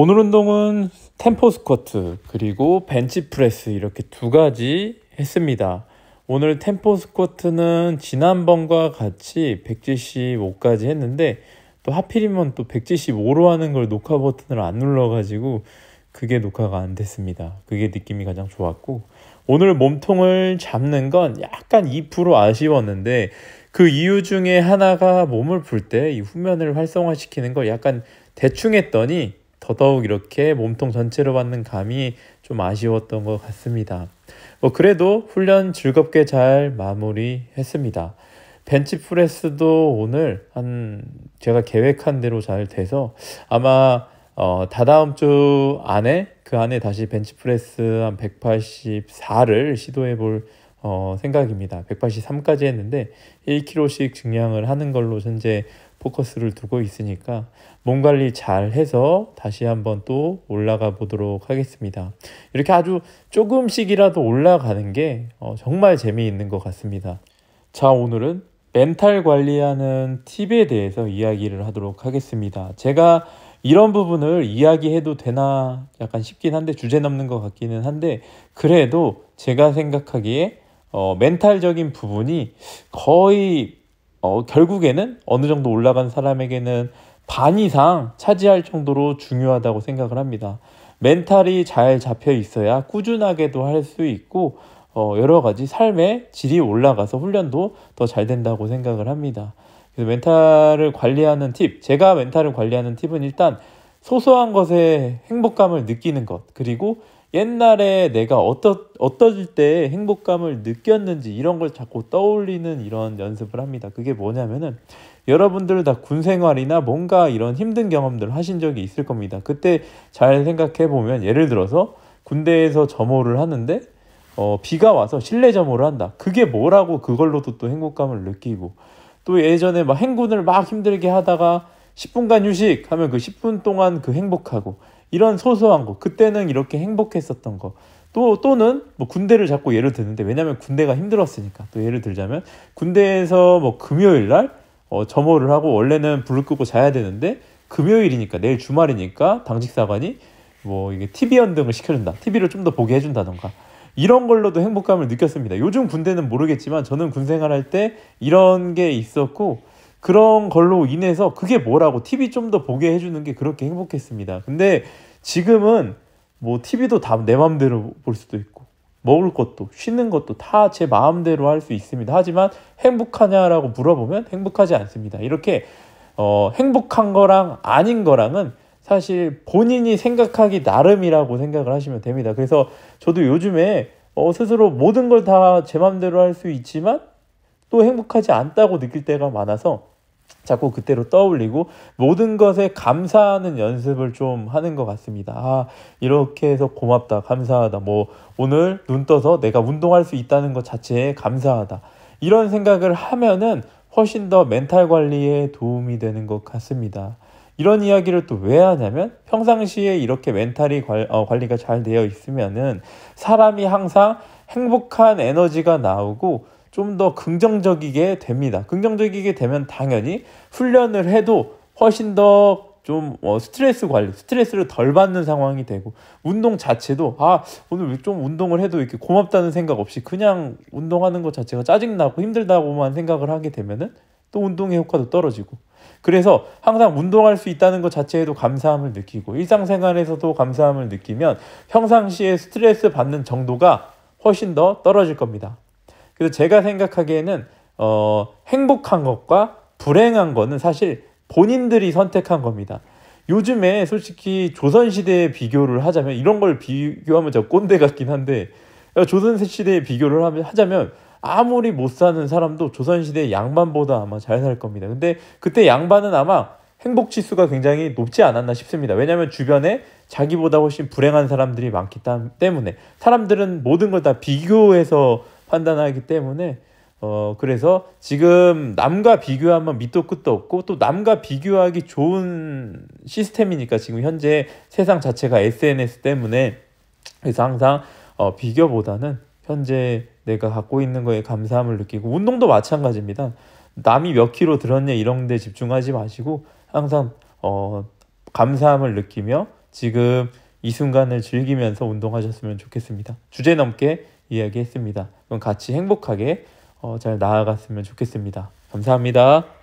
오늘 운동은 템포 스쿼트 그리고 벤치 프레스 이렇게 두 가지 했습니다. 오늘 템포 스쿼트는 지난번과 같이 175까지 했는데 또 하필이면 또 175로 하는 걸 녹화 버튼을 안 눌러가지고 그게 녹화가 안 됐습니다. 그게 느낌이 가장 좋았고 오늘 몸통을 잡는 건 약간 2% 아쉬웠는데 그 이유 중에 하나가 몸을 풀 때이 후면을 활성화시키는 걸 약간 대충 했더니 더더욱 이렇게 몸통 전체로 받는 감이 좀 아쉬웠던 것 같습니다. 뭐 그래도 훈련 즐겁게 잘 마무리했습니다. 벤치프레스도 오늘 한 제가 계획한 대로 잘 돼서 아마 어, 다다음 주 안에 그 안에 다시 벤치프레스 한 184를 시도해 볼 어, 생각입니다. 183까지 했는데 1kg씩 증량을 하는 걸로 현재 포커스를 두고 있으니까 몸 관리 잘 해서 다시 한번 또 올라가 보도록 하겠습니다. 이렇게 아주 조금씩이라도 올라가는 게 어, 정말 재미있는 것 같습니다. 자, 오늘은 멘탈 관리하는 팁에 대해서 이야기를 하도록 하겠습니다. 제가 이런 부분을 이야기해도 되나 약간 싶긴 한데 주제 넘는 것 같기는 한데 그래도 제가 생각하기에 어, 멘탈적인 부분이 거의 어, 결국에는 어느 정도 올라간 사람에게는 반 이상 차지할 정도로 중요하다고 생각을 합니다. 멘탈이 잘 잡혀 있어야 꾸준하게도 할 수 있고 어, 여러 가지 삶의 질이 올라가서 훈련도 더 잘 된다고 생각을 합니다. 그래서 멘탈을 관리하는 팁, 제가 멘탈을 관리하는 팁은 일단 소소한 것에 행복감을 느끼는 것, 그리고 옛날에 내가 어떠, 어떠질때 행복감을 느꼈는지 이런 걸 자꾸 떠올리는 이런 연습을 합니다. 그게 뭐냐면은 여러분들 다군 생활이나 뭔가 이런 힘든 경험들 하신 적이 있을 겁니다. 그때 잘 생각해 보면 예를 들어서 군대에서 점호를 하는데 어, 비가 와서 실내 점호를 한다. 그게 뭐라고 그걸로도 또 행복감을 느끼고 또 예전에 막 행군을 막 힘들게 하다가 10분간 휴식 하면 그 10분 동안 그 행복하고 이런 소소한 거 그때는 이렇게 행복했었던 거 또, 또는 뭐 군대를 자꾸 예를 드는데 왜냐면 군대가 힘들었으니까 또 예를 들자면 군대에서 뭐 금요일 날 어, 점호를 하고 원래는 불을 끄고 자야 되는데 금요일이니까 내일 주말이니까 당직사관이 뭐 이게 TV 연등을 시켜준다 TV를 좀 더 보게 해준다던가 이런 걸로도 행복감을 느꼈습니다 요즘 군대는 모르겠지만 저는 군 생활할 때 이런 게 있었고 그런 걸로 인해서 그게 뭐라고 TV 좀 더 보게 해주는 게 그렇게 행복했습니다. 근데 지금은 뭐 TV도 다 내 마음대로 볼 수도 있고 먹을 것도 쉬는 것도 다 제 마음대로 할 수 있습니다. 하지만 행복하냐라고 물어보면 행복하지 않습니다. 이렇게 어, 행복한 거랑 아닌 거랑은 사실 본인이 생각하기 나름이라고 생각을 하시면 됩니다. 그래서 저도 요즘에 어, 스스로 모든 걸 다 제 마음대로 할 수 있지만 또 행복하지 않다고 느낄 때가 많아서 자꾸 그때로 떠올리고 모든 것에 감사하는 연습을 좀 하는 것 같습니다. 아, 이렇게 해서 고맙다, 감사하다. 뭐, 오늘 눈 떠서 내가 운동할 수 있다는 것 자체에 감사하다. 이런 생각을 하면은 훨씬 더 멘탈 관리에 도움이 되는 것 같습니다. 이런 이야기를 또 왜 하냐면 평상시에 이렇게 멘탈이 관, 어, 관리가 잘 되어 있으면은 사람이 항상 행복한 에너지가 나오고 좀더 긍정적이게 됩니다. 긍정적이게 되면 당연히 훈련을 해도 훨씬 더좀 어, 스트레스 관리, 스트레스를 덜 받는 상황이 되고 운동 자체도 아 오늘 좀 운동을 해도 이렇게 고맙다는 생각 없이 그냥 운동하는 것 자체가 짜증 나고 힘들다고만 생각을 하게 되면은 또 운동의 효과도 떨어지고 그래서 항상 운동할 수 있다는 것 자체에도 감사함을 느끼고 일상생활에서도 감사함을 느끼면 평상시에 스트레스 받는 정도가 훨씬 더 떨어질 겁니다. 그래서 제가 생각하기에는 어, 행복한 것과 불행한 것은 사실 본인들이 선택한 겁니다. 요즘에 솔직히 조선시대에 비교를 하자면 이런 걸 비교하면 저 꼰대 같긴 한데 어, 조선시대에 비교를 하자면 아무리 못 사는 사람도 조선시대 양반보다 아마 잘 살 겁니다. 근데 그때 양반은 아마 행복 지수가 굉장히 높지 않았나 싶습니다. 왜냐하면 주변에 자기보다 훨씬 불행한 사람들이 많기 때문에 사람들은 모든 걸 다 비교해서 판단하기 때문에 어 그래서 지금 남과 비교하면 밑도 끝도 없고 또 남과 비교하기 좋은 시스템이니까 지금 현재 세상 자체가 SNS 때문에 그래서 항상 어 비교보다는 현재 내가 갖고 있는 거에 감사함을 느끼고 운동도 마찬가지입니다. 남이 몇 킬로 들었냐 이런 데 집중하지 마시고 항상 어 감사함을 느끼며 지금 이 순간을 즐기면서 운동하셨으면 좋겠습니다. 주제 넘게 이야기했습니다. 그럼 같이 행복하게 어, 잘 나아갔으면 좋겠습니다. 감사합니다.